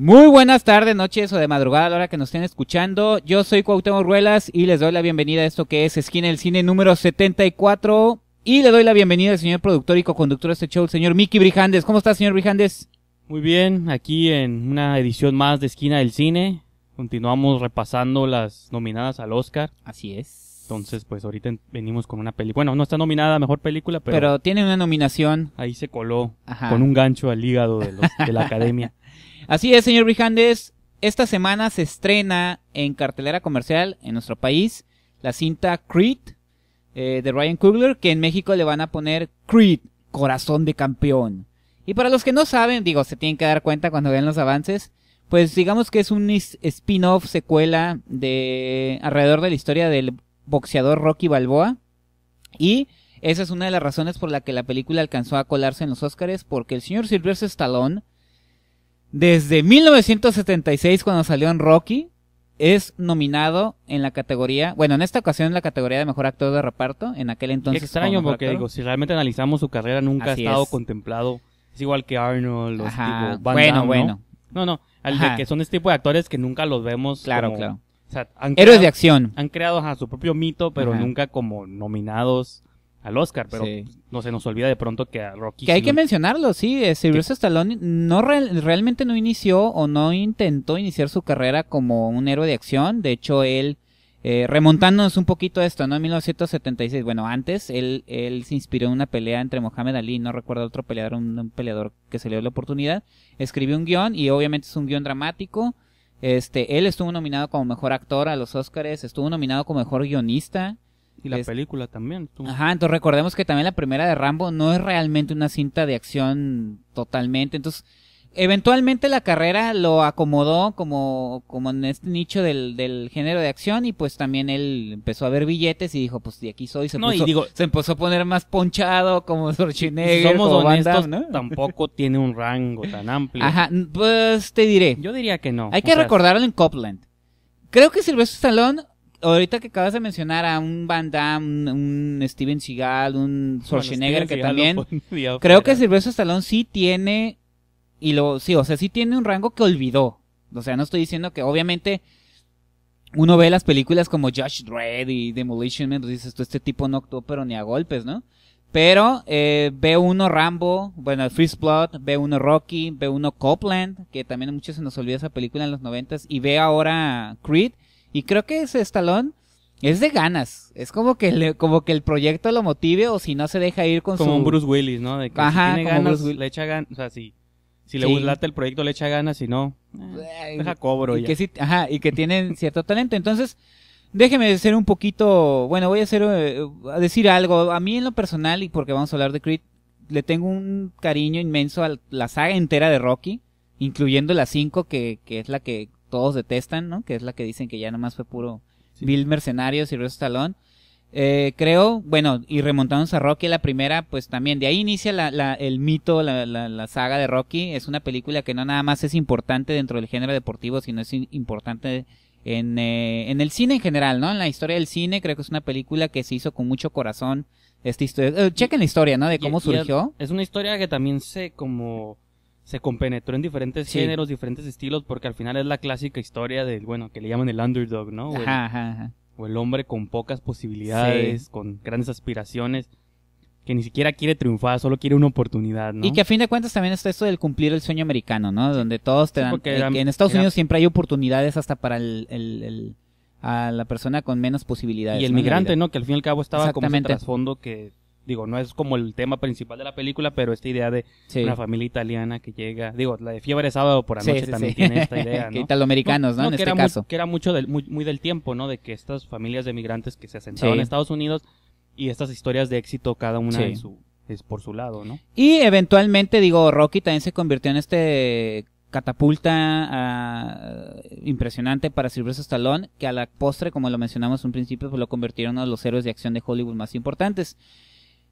Muy buenas tardes, noches o de madrugada a la hora que nos estén escuchando. Yo soy Cuauhtémoc Ruelas y les doy la bienvenida a esto que es Esquina del Cine número 74. Y le doy la bienvenida al señor productor y co-conductor de este show, el señor Miki Brijandes. ¿Cómo está, señor Brijandes? Muy bien, aquí en una edición más de Esquina del Cine. Continuamos repasando las nominadas al Oscar. Así es. Entonces, pues ahorita venimos con una película. Bueno, no está nominada a mejor película, pero. Pero tiene una nominación. Ahí se coló con un gancho al hígado de la academia. Así es, señor Brijandes. Esta semana se estrena en cartelera comercial en nuestro país la cinta Creed eh, de Ryan Coogler, que en México le van a poner Creed, corazón de campeón. Y para los que no saben, digo, se tienen que dar cuenta cuando vean los avances, pues digamos que es un spin-off, secuela de alrededor de la historia del boxeador Rocky Balboa. Y esa es una de las razones por la que la película alcanzó a colarse en los Oscars, porque el señor Sylvester Stallone desde 1976, cuando salió en Rocky, es nominado en la categoría, bueno, en esta ocasión en la categoría de mejor actor de reparto, en aquel entonces. Es Extraño porque digo, si realmente analizamos su carrera nunca ha estado contemplado, es igual que Arnold, o bueno, bueno. No, no, Al de que son este tipo de actores que nunca los vemos. Claro, claro. O sea, Héroes de acción. Han creado a su propio mito, pero nunca como nominados al Oscar, pero no se nos olvida de pronto que a Rocky. Que hay que mencionarlo, sí. Eh, Sylvester Stallone no realmente no inició o no intentó iniciar su carrera como un héroe de acción. De hecho, él, eh, remontándonos un poquito a esto, ¿no? En 1976, bueno, antes, él, él se inspiró en una pelea entre Mohamed Ali, no recuerdo otro peleador, un, peleador que se le dio la oportunidad. Escribió un guión y obviamente es un guión dramático. Este, él estuvo nominado como mejor actor a los Oscars, estuvo nominado como mejor guionista y la película también. Tú... Ajá, entonces recordemos que también la primera de Rambo no es realmente una cinta de acción totalmente. Entonces, eventualmente la carrera lo acomodó como, como en este nicho del, del género de acción y pues también él empezó a ver billetes y dijo, pues de aquí soy. Se, no, y digo, se empezó a poner más ponchado como Schwarzenegger. somos honestos, ¿no? tampoco tiene un rango tan amplio. Ajá, pues te diré. Yo diría que no. Hay que recordarlo en Copland. Creo que Silvestre Stallone ahorita que acabas de mencionar a un Van Damme, un Steven Seagal, un Schwarzenegger que también creo que Silvestre Stallone sí tiene y lo sí, o sea, sí tiene un rango que olvidó. O sea, no estoy diciendo que obviamente uno ve las películas como Josh Dredd y Demolition Man, dices, este tipo no actuó pero ni a golpes, ¿no? Pero eh, ve uno Rambo, bueno, Freeze Blood, ve uno Rocky, ve uno Copland, que también a muchos se nos olvida esa película en los noventas, y ve ahora Creed, y creo que ese Stallone es de ganas. Es como que, como que el proyecto lo motive o si no se deja ir con su... Como un Bruce Willis, ¿no? De que Ajá, tiene ganas, le echa ganas. O sea, si, le gusta el proyecto, le echa ganas. Si no, eh, deja cobro y Que ajá, y que tienen cierto talento. Entonces, déjeme ser un poquito... Bueno, voy a, hacer, eh, decir algo. A mí en lo personal, y porque vamos a hablar de Creed, le tengo un cariño inmenso a la saga entera de Rocky, incluyendo la 5, que, que es la que todos detestan, ¿no? Que es la que dicen que ya nomás fue puro Bill Mercenarios y Stallone. Eh, creo, bueno, y remontamos a Rocky, la primera, pues también, de ahí inicia la, la, el mito, la, la, saga de Rocky. Es una película que no nada más es importante dentro del género deportivo, sino es importante en, eh, en el cine en general, ¿no? En la historia del cine, creo que es una película que se hizo con mucho corazón. Esta historia, eh, chequen la historia, ¿no? De cómo surgió. es una historia que también sé como se compenetró en diferentes géneros, diferentes estilos, porque al final es la clásica historia del, bueno, que le llaman el underdog, ¿no? O el, hombre con pocas posibilidades, con grandes aspiraciones, que ni siquiera quiere triunfar, solo quiere una oportunidad, ¿no? Y que a fin de cuentas también está esto del cumplir el sueño americano, ¿no? Donde todos te dan... Eh, en Estados Unidos siempre hay oportunidades hasta para el, el, a la persona con menos posibilidades. Y el migrante, ¿no? Que al fin y al cabo estaba como un trasfondo que digo, no es como el tema principal de la película, pero esta idea de una familia italiana que llega, digo, la de Fiebre Sábado por anoche también tiene esta idea, ¿no? italoamericanos, ¿no? en que este caso. que era mucho del, muy, del tiempo, ¿no? De que estas familias de migrantes que se asentaron en Estados Unidos y estas historias de éxito cada una en su, es por su lado, ¿no? Y eventualmente, digo, Rocky también se convirtió en este catapulta ah, impresionante para Sylvester Stallone, que a la postre, como lo mencionamos en un principio, pues lo convirtieron a los héroes de acción de Hollywood más importantes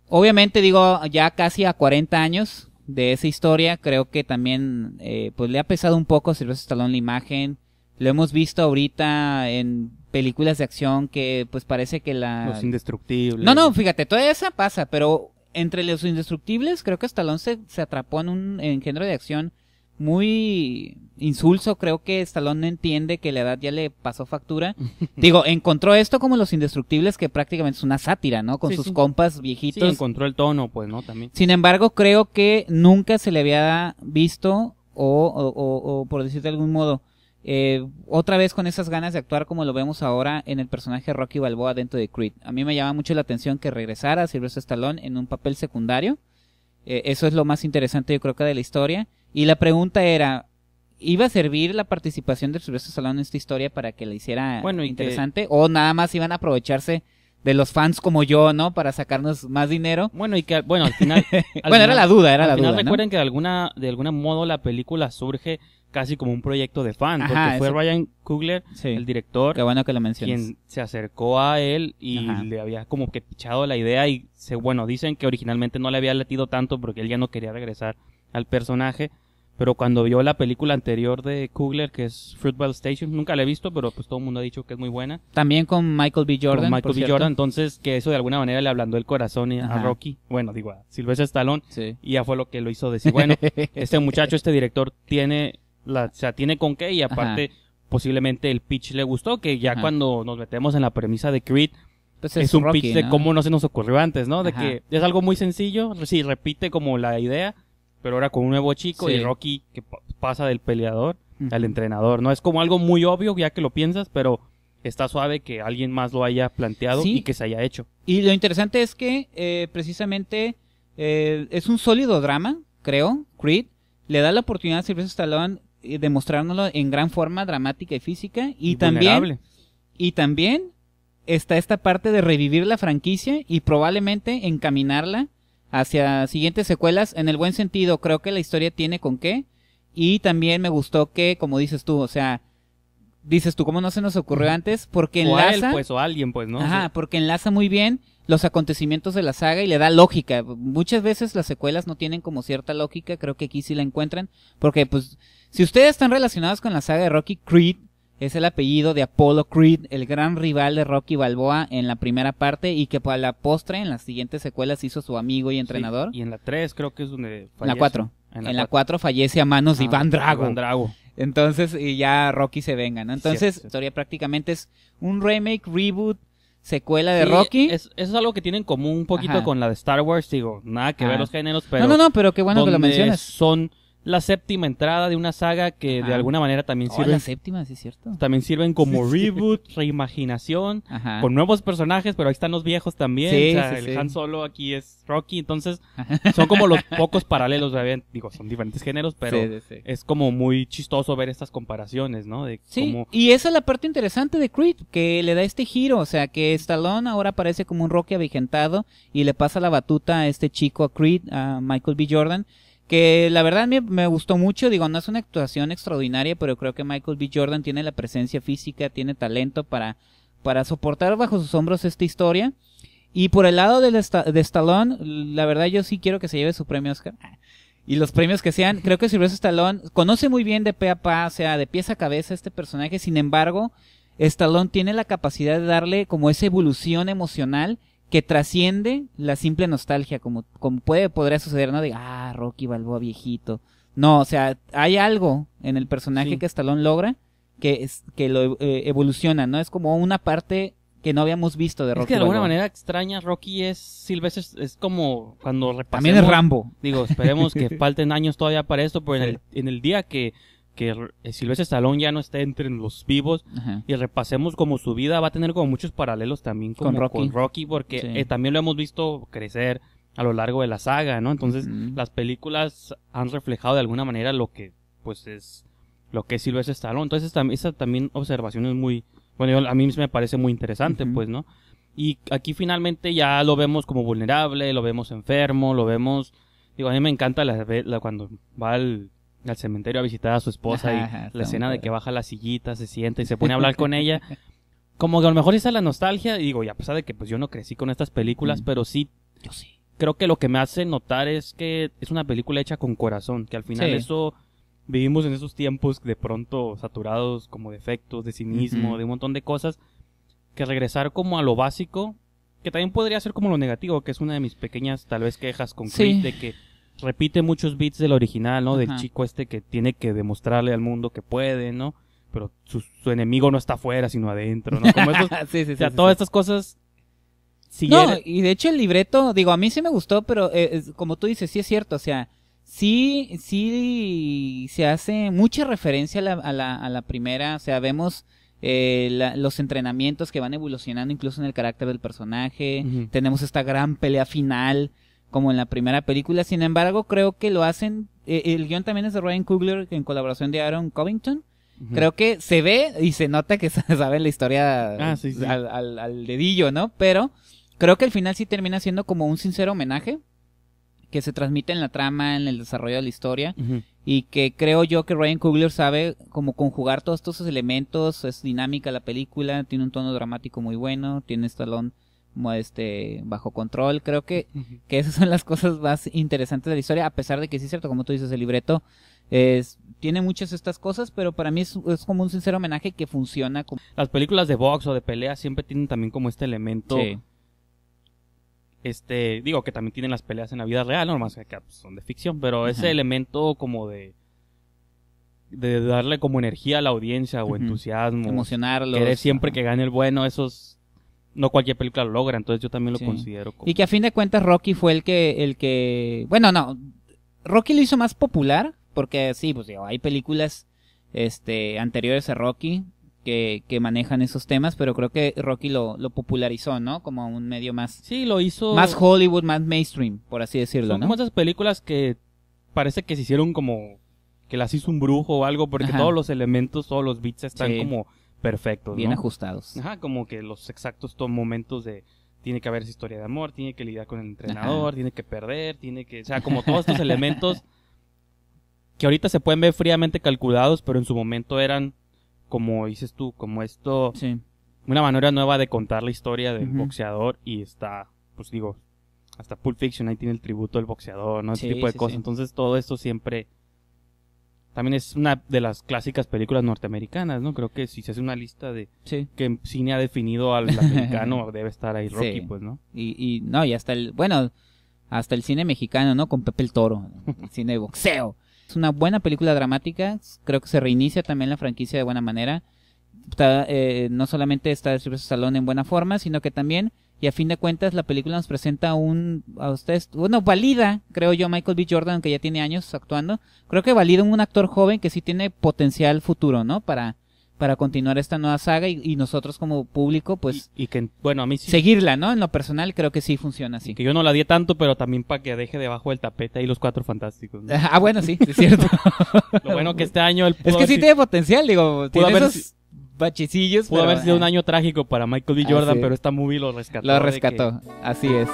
obviamente digo, ya casi a 40 años de esa historia, creo que también eh, pues le ha pesado un poco a Silvestre Stallone la imagen. Lo hemos visto ahorita en películas de acción que pues parece que la... Los indestructibles. No, no, fíjate, toda esa pasa, pero entre los indestructibles creo que Stallone se, se atrapó en un género de acción muy insulso. Creo que Stallone no entiende que la edad ya le pasó factura. Digo, encontró esto como Los Indestructibles, que prácticamente es una sátira, ¿no? Con sus compas viejitos. Sí, encontró el tono, pues, ¿no? También. Sin embargo, creo que nunca se le había visto, o, o, o, por decir de algún modo, eh, otra vez con esas ganas de actuar como lo vemos ahora en el personaje Rocky Balboa dentro de Creed. A mí me llama mucho la atención que regresara Silvestre Stallone en un papel secundario. Eh, eso es lo más interesante, yo creo que de la historia y la pregunta era, ¿iba a servir la participación de Silvestre Salón en esta historia para que la hiciera bueno, interesante? ¿O nada más iban a aprovecharse de los fans como yo, ¿no? Para sacarnos más dinero. Bueno, y que bueno, al final. bueno, era la duda, era la final Recuerden que de alguna, de alguna modo la película surge casi como un proyecto de fan. porque fue Ryan Kugler, el director. Qué bueno que lo mencionas. Quien se acercó a él y le había como que pichado la idea. Y se, bueno, dicen que originalmente no le había latido tanto porque él ya no quería regresar al personaje. Pero cuando vio la película anterior de Kugler, que es Fruitvale Station, nunca la he visto, pero pues todo el mundo ha dicho que es muy buena. También con Michael B. Jordan. Con Michael B. Jordan, entonces que eso de alguna manera le ablandó el corazón y a Rocky. Bueno, digo, a Sylvester Stallone. Y ya fue lo que lo hizo decir, bueno, este muchacho, este director tiene la, o sea, tiene con qué y aparte posiblemente el pitch le gustó, que ya cuando nos metemos en la premisa de Creed, pues es, un pitch de cómo no se nos ocurrió antes, ¿no? De que es algo muy sencillo, si repite como la idea, pero ahora con un nuevo chico y Rocky que pasa del peleador al entrenador, ¿no? Es como algo muy obvio ya que lo piensas, pero está suave que alguien más lo haya planteado y que se haya hecho. Y lo interesante es que eh, precisamente eh, es un sólido drama, creo, Creed. Le da la oportunidad a Sylvester Stallone eh, de mostrárnoslo en gran forma dramática y física. Y, Y también está esta parte de revivir la franquicia y probablemente encaminarla hacia siguientes secuelas. En el buen sentido, creo que la historia tiene con qué. Y también me gustó que, como dices tú, o sea, dices tú, ¿cómo no se nos ocurrió antes? Porque enlaza. O pues, o alguien, pues, ¿no? Ajá, porque enlaza muy bien los acontecimientos de la saga y le da lógica. Muchas veces las secuelas no tienen como cierta lógica, creo que aquí sí la encuentran. Porque, pues, si ustedes están relacionados con la saga de Rocky Creed, es el apellido de Apollo Creed, el gran rival de Rocky Balboa en la primera parte y que para la postre en las siguientes secuelas hizo su amigo y entrenador. y en la 3 creo que es donde fallece. En la 4. En la 4 fallece a manos de ah, Iván Drago. Drago. Entonces, y ya Rocky se venga, ¿no? Entonces, la historia prácticamente es un remake, reboot, secuela de Rocky. eso es algo que tienen en común un poquito con la de Star Wars, digo, nada que ver los géneros, pero... No, no, no, pero qué bueno que lo mencionas. Son la séptima entrada de una saga que de alguna manera también sirve. Oh, la séptima, sí, cierto. También sirven como reboot, reimaginación, con nuevos personajes, pero ahí están los viejos también. Sí, o sea, el Han Solo aquí es Rocky, entonces son como los pocos paralelos, digo, son diferentes géneros, pero es como muy chistoso ver estas comparaciones, ¿no? De sí, y esa es la parte interesante de Creed, que le da este giro, o sea, que Stallone ahora parece como un Rocky avigentado y le pasa la batuta a este chico, a Creed, a Michael B. Jordan, que la verdad me, me, gustó mucho, digo, no es una actuación extraordinaria, pero creo que Michael B. Jordan tiene la presencia física, tiene talento para, para soportar bajo sus hombros esta historia. Y por el lado de, de Stallone, la verdad yo sí quiero que se lleve su premio Oscar. Y los premios que sean, creo que Sylvester Stallone conoce muy bien de pe a pa, o sea, de pies a cabeza este personaje, sin embargo, Stallone tiene la capacidad de darle como esa evolución emocional que trasciende la simple nostalgia, como, como puede, podría suceder, ¿no? De, ah, Rocky Balboa viejito. No, o sea, hay algo en el personaje que Stallone logra que, es, que lo eh, evoluciona, ¿no? Es como una parte que no habíamos visto de Rocky. Es que de alguna manera extraña, Rocky es Silvestre, es como cuando repasamos. También es Rambo. Digo, esperemos que falten años todavía para esto, pero en, el, en el día que que eh, Silvestre Stallone ya no está entre los vivos y repasemos como su vida va a tener como muchos paralelos también con, Rocky. porque eh, también lo hemos visto crecer a lo largo de la saga, ¿no? Entonces, las películas han reflejado de alguna manera lo que pues es lo que es Silvestre Stallone. Entonces, esa, también observación es muy bueno, a mí me parece muy interesante, pues, ¿no? Y aquí finalmente ya lo vemos como vulnerable, lo vemos enfermo, lo vemos digo, a mí me encanta la, cuando va al al cementerio a visitar a su esposa y la escena de que baja la sillita, se sienta y se pone a hablar con ella. Como que a lo mejor es la nostalgia, y digo, y a pesar de que pues yo no crecí con estas películas, mm. pero sí, yo sí. Creo que lo que me hace notar es que es una película hecha con corazón, que al final eso vivimos en esos tiempos de pronto saturados como de efectos, de cinismo, de un montón de cosas, que regresar como a lo básico, que también podría ser como lo negativo, que es una de mis pequeñas tal vez quejas con Creed de que repite muchos beats del original, ¿no? Del chico este que tiene que demostrarle al mundo que puede, ¿no? Pero su, su enemigo no está afuera, sino adentro, ¿no? Como sí, sí, o sea, todas estas cosas. sí no, y de hecho el libreto, digo, a mí sí me gustó, pero eh, como tú dices, sí es cierto, o sea, sí, sí se hace mucha referencia a la, a la, primera, o sea, vemos eh, los entrenamientos que van evolucionando incluso en el carácter del personaje, tenemos esta gran pelea final, como en la primera película. Sin embargo, creo que lo hacen. Eh, el guión también es de Ryan Coogler en colaboración de Aaron Covington. Creo que se ve y se nota que saben la historia ah, Al, al, dedillo, ¿no? Pero creo que al final sí termina siendo como un sincero homenaje que se transmite en la trama, en el desarrollo de la historia. Y que creo yo que Ryan Coogler sabe como conjugar todos estos elementos. Es dinámica la película, tiene un tono dramático muy bueno, tiene estalón, este este, bajo control. Creo que, esas son las cosas más interesantes de la historia, a pesar de que sí es cierto, como tú dices, el libreto es, tiene muchas estas cosas, pero para mí es, como un sincero homenaje que funciona. Como... Las películas de box o de pelea siempre tienen también como este elemento. Este, digo que también tienen las peleas en la vida real, no más que pues, son de ficción, pero ese elemento como de de darle como energía a la audiencia o entusiasmo, Emocionarlo. querer siempre que gane el bueno, esos no cualquier película lo logra, entonces yo también lo considero como... Y que a fin de cuentas Rocky fue el que, el que... Bueno, no, Rocky lo hizo más popular, porque sí, pues digo, hay películas este, anteriores a Rocky que, que manejan esos temas, pero creo que Rocky lo, lo popularizó, ¿no? Como un medio más... Sí, lo hizo... Más Hollywood, más mainstream, por así decirlo, ¿no? Son muchas películas que parece que se hicieron como... Que las hizo un brujo o algo, porque todos los elementos, todos los beats están como Perfecto. Bien ajustados. Ajá, como que los exactos momentos de, tiene que haber esa historia de amor, tiene que lidiar con el entrenador, tiene que perder, tiene que, o sea, como todos estos elementos que ahorita se pueden ver fríamente calculados, pero en su momento eran, como dices tú, como esto, sí. una manera nueva de contar la historia del boxeador y está, pues digo, hasta Pulp Fiction ahí tiene el tributo del boxeador, ¿no? Ese tipo de cosas. Entonces todo esto siempre también es una de las clásicas películas norteamericanas, ¿no? Creo que si se hace una lista de sí. que cine ha definido al americano, debe estar ahí Rocky, pues, ¿no? Y, y no, y hasta el, bueno, hasta el cine mexicano, ¿no? Con Pepe el Toro, el cine de boxeo. Es una buena película dramática, creo que se reinicia también la franquicia de buena manera. Eh, no solamente está Silvestre Salón en buena forma, sino que también y a fin de cuentas la película nos presenta un a ustedes bueno valida creo yo Michael B Jordan que ya tiene años actuando creo que valida un actor joven que sí tiene potencial futuro no para para continuar esta nueva saga y, y nosotros como público pues y, que bueno a mí sí. seguirla no en lo personal creo que sí funciona así que yo no la di tanto pero también para que deje debajo del tapete ahí los cuatro fantásticos ah bueno sí es cierto lo bueno que este año el es que sí tiene potencial digo tiene esos bachecillos. Pudo haber sido un eh. año trágico para Michael B. Jordan, pero esta movie lo rescató. Lo rescató, así es.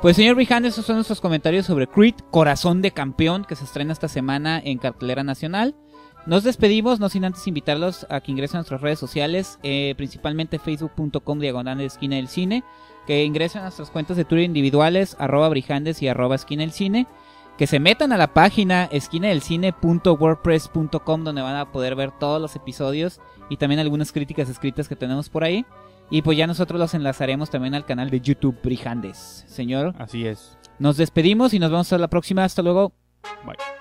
Pues señor Brijandes esos son nuestros comentarios sobre Creed, Corazón de Campeón, que se estrena esta semana en Cartelera Nacional. Nos despedimos, no sin antes invitarlos a que ingresen a nuestras redes sociales, eh, principalmente facebook.com diagonal de esquina del cine, que ingresen a nuestras cuentas de Twitter individuales, arroba brijandes y arroba esquina del cine que se metan a la página esquina del esquinadelcine.wordpress.com donde van a poder ver todos los episodios y también algunas críticas escritas que tenemos por ahí. Y pues ya nosotros los enlazaremos también al canal de YouTube Brijandes. Señor. Así es. Nos despedimos y nos vemos hasta la próxima. Hasta luego. Bye.